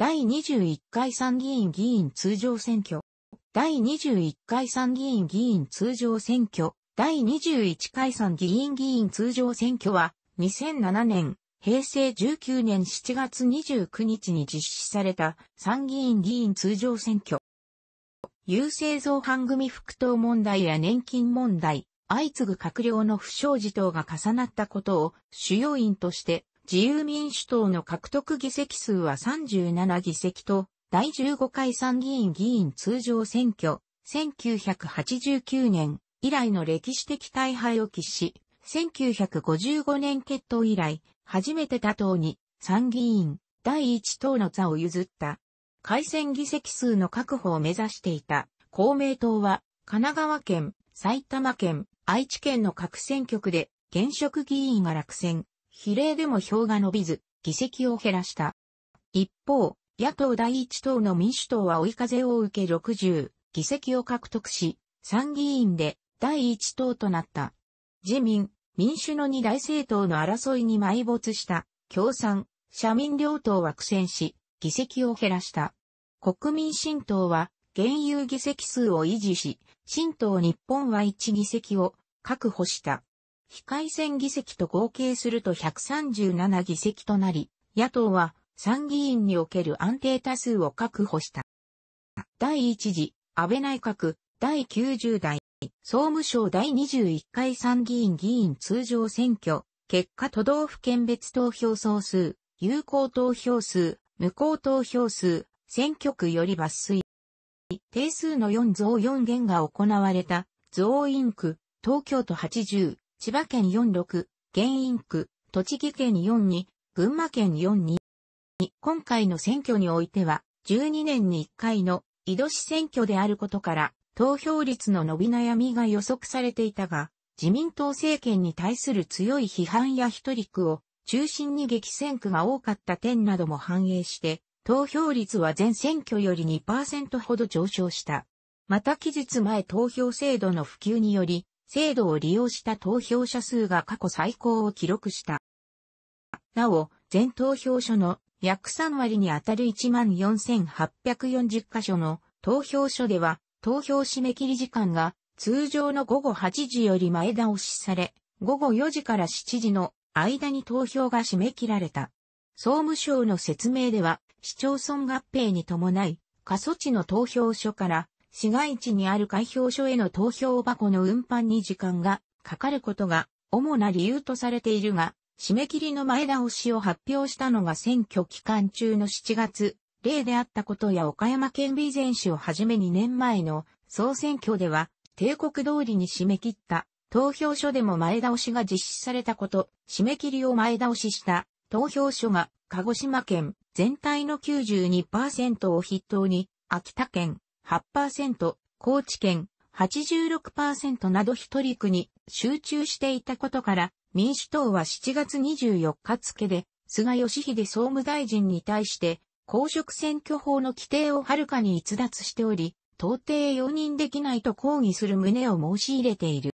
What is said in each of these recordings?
第21回参議院議員通常選挙、第21回参議院議員通常選挙、第21回参議院議員通常選挙は、2007年、平成19年7月29日に実施された参議院議員通常選挙。優勢造反組復党問題や年金問題、相次ぐ閣僚の不祥事等が重なったことを主要因として自由民主党の獲得議席数は37議席と、第15回参議院議員通常選挙、1989年以来の歴史的大敗を喫し、1955年決闘以来、初めて他党に参議院第1党の座を譲った。改選議席数の確保を目指していた公明党は、神奈川県、埼玉県、愛知県の各選挙区で現職議員が落選。比例でも票が伸びず、議席を減らした。一方、野党第一党の民主党は追い風を受け60議席を獲得し、参議院で第一党となった。自民、民主の二大政党の争いに埋没した共産、社民両党は苦戦し、議席を減らした。国民新党は、現有議席数を維持し、新党日本は1議席を確保した。非改選議席と合計すると137議席となり、野党は参議院における安定多数を確保した。第1次安倍内閣第90代総務省第21回参議院議員通常選挙、結果都道府県別投票総数、有効投票数、無効投票数、選挙区より抜粋。定数の4増4減が行われた、増員区、東京都80、千葉県46、現因区、栃木県42、群馬県42。今回の選挙においては、12年に1回の井戸市選挙であることから、投票率の伸び悩みが予測されていたが、自民党政権に対する強い批判や一人区を中心に激戦区が多かった点なども反映して、投票率は全選挙より2%ほど上昇した。また期日前投票制度の普及により、制度を利用した投票者数が過去最高を記録した。なお、全投票所の約3割にあたる14,840箇所の投票所では、投票締め切り時間が通常の午後8時より前倒しされ、午後4時から7時の間に投票が締め切られた。総務省の説明では、市町村合併に伴い、過疎地の投票所から市街地にある開票所への投票箱の運搬に時間がかかることが主な理由とされているが、締め切りの前倒しを発表したのが選挙期間中の7月、例であったことや岡山県備前市をはじめ2年前の総選挙では、帝国通りに締め切った投票所でも前倒しが実施されたこと、締め切りを前倒しした投票所が鹿児島県全体の92%を筆頭に、秋田県、8%、高知県86%など一人区に集中していたことから、民主党は7月24日付で、菅義偉総務大臣に対して、公職選挙法の規定をはるかに逸脱しており、到底容認できないと抗議する旨を申し入れている。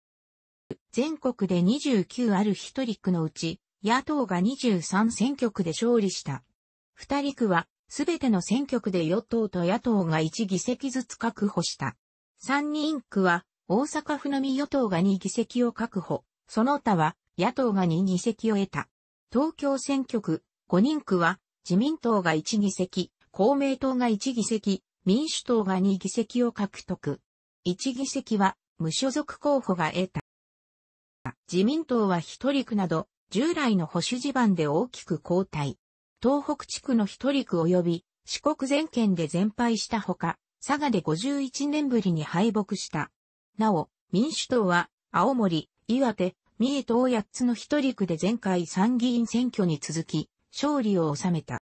全国で29ある一人区のうち、野党が23選挙区で勝利した。二人区はすべての選挙区で与党と野党が1議席ずつ確保した。3人区は、大阪府のみ与党が2議席を確保、その他は野党が2議席を得た。東京選挙区、5人区は、自民党が1議席、公明党が1議席、民主党が2議席を獲得。1議席は、無所属候補が得た。自民党は一人区など、従来の保守地盤で大きく後退。東北地区の一陸及び四国全県で全敗したほか、佐賀で51年ぶりに敗北した。なお、民主党は青森、岩手、三重等八つの一陸で前回参議院選挙に続き、勝利を収めた。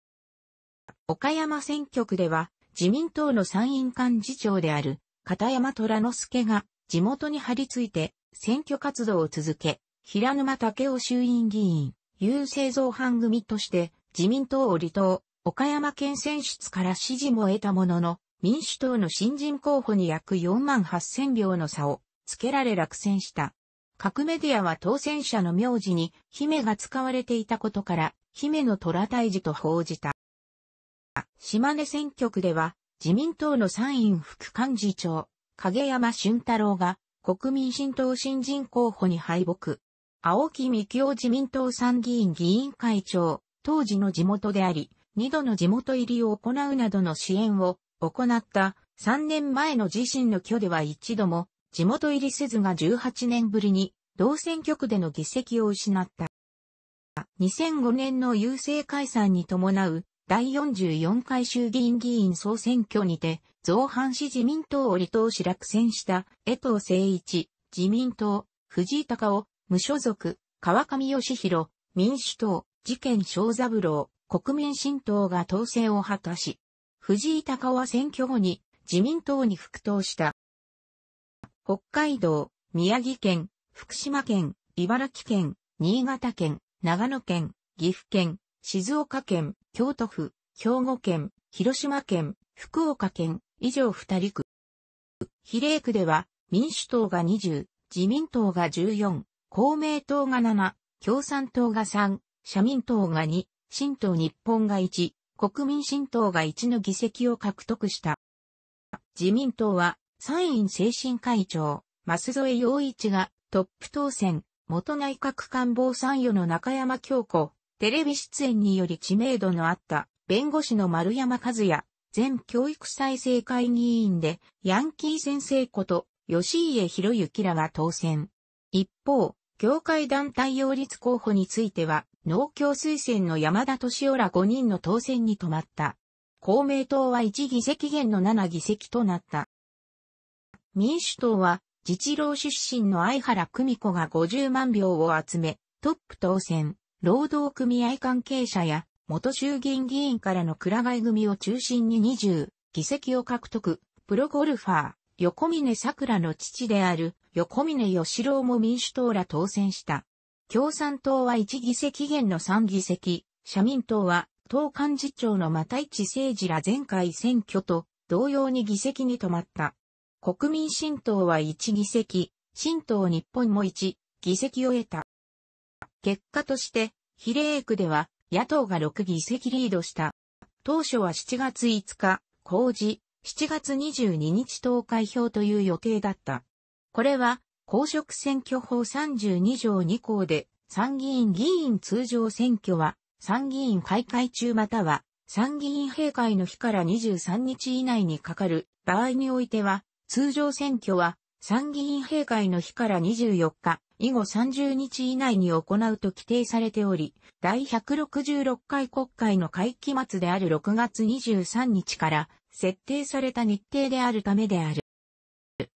岡山選挙区では、自民党の参院幹事長である、片山虎之助が、地元に張り付いて、選挙活動を続け、平沼武雄衆院議員、優勢造反組として、自民党を離党、岡山県選出から支持も得たものの、民主党の新人候補に約4万8000票の差をつけられ落選した。各メディアは当選者の名字に姫が使われていたことから、姫の虎退治と報じた。島根選挙区では、自民党の参院副幹事長、影山俊太郎が、国民新党新人候補に敗北。青木幹雄自民党参議院議員会長、当時の地元であり、二度の地元入りを行うなどの支援を行った3年前の自身の挙では一度も地元入りせずが18年ぶりに同選挙区での議席を失った。2005年の郵政解散に伴う第44回衆議院議員総選挙にて造反し自民党を離党し落選した江藤誠一、自民党、藤井隆夫、無所属、川上義弘、民主党、事件小三郎、国民新党が当選を果たし、藤井隆は選挙後に自民党に復党した。北海道、宮城県、福島県、茨城県、新潟県、長野県、岐阜県、静岡県、京都府、兵庫県、広島県、福岡県、以上二人区。比例区では、民主党が20、自民党が14、公明党が7、共産党が3、社民党が2、新党日本が1、国民新党が1の議席を獲得した。自民党は、参院精神会長、増添洋一がトップ当選、元内閣官房参与の中山京子、テレビ出演により知名度のあった弁護士の丸山和也、前教育再生会議員でヤンキー先生こと吉家博之らが当選。一方、業界団体擁立候補については、農協推薦の山田敏夫ら5人の当選に止まった。公明党は1議席減の7議席となった。民主党は、自治労出身の相原久美子が50万票を集め、トップ当選、労働組合関係者や、元衆議院議員からの倉外替組を中心に20議席を獲得、プロゴルファー、横峰桜の父である横峰義郎も民主党ら当選した。共産党は1議席減の3議席、社民党は党幹事長の又市政治ら前回選挙と同様に議席に止まった。国民新党は1議席、新党日本も1議席を得た。結果として、比例区では野党が6議席リードした。当初は7月5日、公示、7月22日投開票という予定だった。これは公職選挙法32条2項で、参議院議員通常選挙は、参議院開会中または、参議院閉会の日から23日以内にかかる場合においては、通常選挙は、参議院閉会の日から24日、以後30日以内に行うと規定されており、第166回国会の会期末である6月23日から設定された日程であるためである。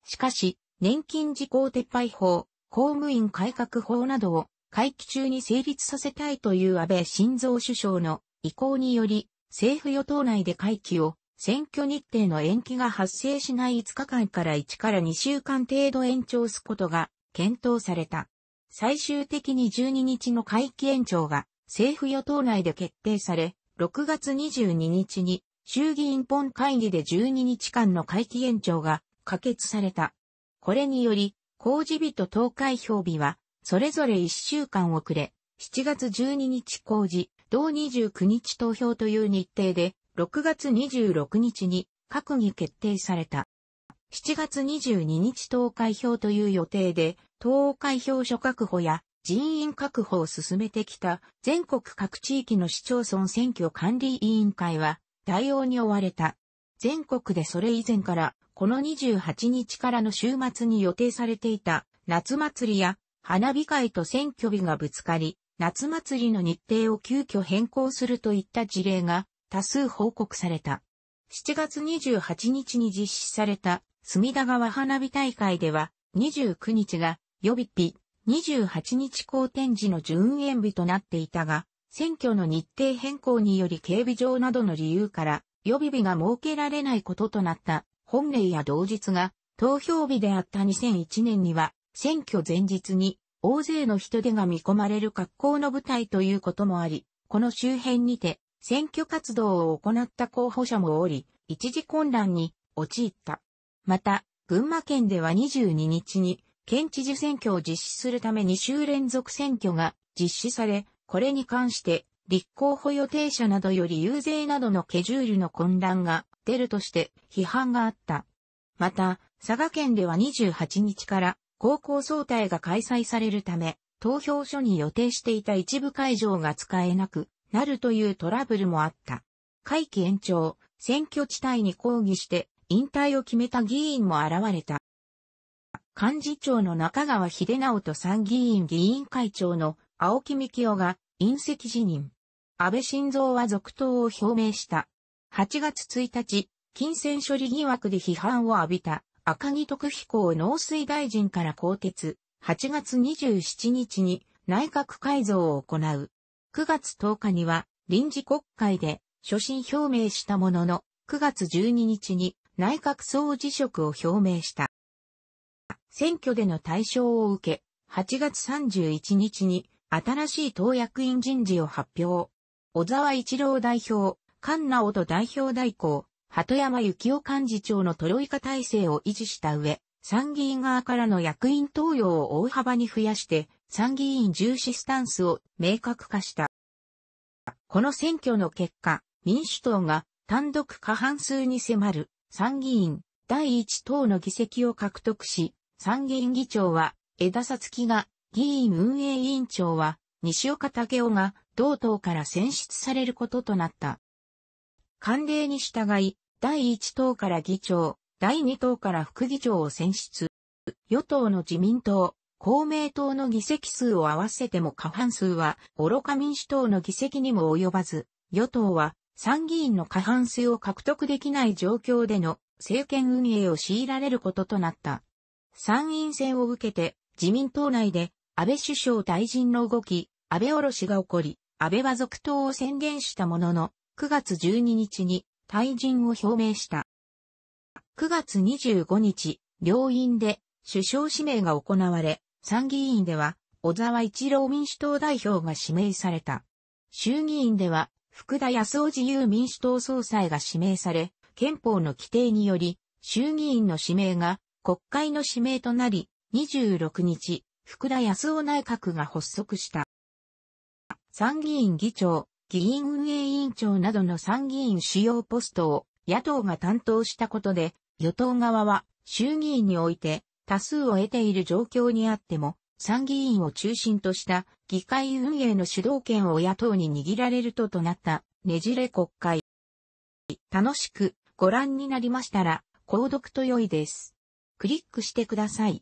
しかし、年金事項撤廃法、公務員改革法などを会期中に成立させたいという安倍晋三首相の意向により、政府与党内で会期を選挙日程の延期が発生しない5日間から1から2週間程度延長すことが検討された。最終的に12日の会期延長が政府与党内で決定され、6月22日に衆議院本会議で12日間の会期延長が可決された。これにより、公示日と投開票日は、それぞれ1週間遅れ、7月12日公示、同29日投票という日程で、6月26日に閣議決定された。7月22日投開票という予定で、投開票所確保や人員確保を進めてきた全国各地域の市町村選挙管理委員会は対応に追われた。全国でそれ以前からこの28日からの週末に予定されていた夏祭りや花火会と選挙日がぶつかり、夏祭りの日程を急遽変更するといった事例が多数報告された。7月28日に実施された隅田川花火大会では29日が予備日、28日公展時の順延日となっていたが、選挙の日程変更により警備上などの理由から予備日が設けられないこととなった。本命や同日が投票日であった2001年には、選挙前日に大勢の人手が見込まれる格好の舞台ということもあり、この周辺にて選挙活動を行った候補者もおり、一時混乱に陥った。また、群馬県では22日に県知事選挙を実施するため2週連続選挙が実施され、これに関して立候補予定者などより遊説などのケジュールの混乱が出るとして批判があった。また、佐賀県では28日から高校総体が開催されるため、投票所に予定していた一部会場が使えなくなるというトラブルもあった。会期延長、選挙地帯に抗議して引退を決めた議員も現れた。幹事長の中川秀直と参議院議員会長の青木幹雄が隕石辞任。安倍晋三は続投を表明した。8月1日、金銭処理疑惑で批判を浴びた赤木徳彦を農水大臣から更迭。8月27日に内閣改造を行う。9月10日には臨時国会で所信表明したものの、9月12日に内閣総辞職を表明した。選挙での対象を受け、8月31日に新しい党役員人事を発表。小沢一郎代表、菅直人代表代行、鳩山幸夫幹事長のトロイカ体制を維持した上、参議院側からの役員登用を大幅に増やして、参議院重視スタンスを明確化した。この選挙の結果、民主党が単独過半数に迫る参議院第一党の議席を獲得し、参議院議長は枝さつきが、議院運営委員長は西岡武雄が、同党から選出されることとなった。慣例に従い、第1党から議長、第2党から副議長を選出。与党の自民党、公明党の議席数を合わせても過半数は、愚か民主党の議席にも及ばず、与党は参議院の過半数を獲得できない状況での政権運営を強いられることとなった。参院選を受けて自民党内で安倍首相退陣の動き、安倍おろしが起こり、安倍は続投を宣言したものの、9月12日に退陣を表明した。9月25日、両院で首相指名が行われ、参議院では小沢一郎民主党代表が指名された。衆議院では福田康夫自由民主党総裁が指名され、憲法の規定により衆議院の指名が国会の指名となり、26日、福田康夫内閣が発足した。参議院議長、議院運営委員長などの参議院主要ポストを野党が担当したことで、与党側は衆議院において多数を得ている状況にあっても、参議院を中心とした議会運営の主導権を野党に握られるととなったねじれ国会。楽しくご覧になりましたら、購読と良いです。クリックしてください。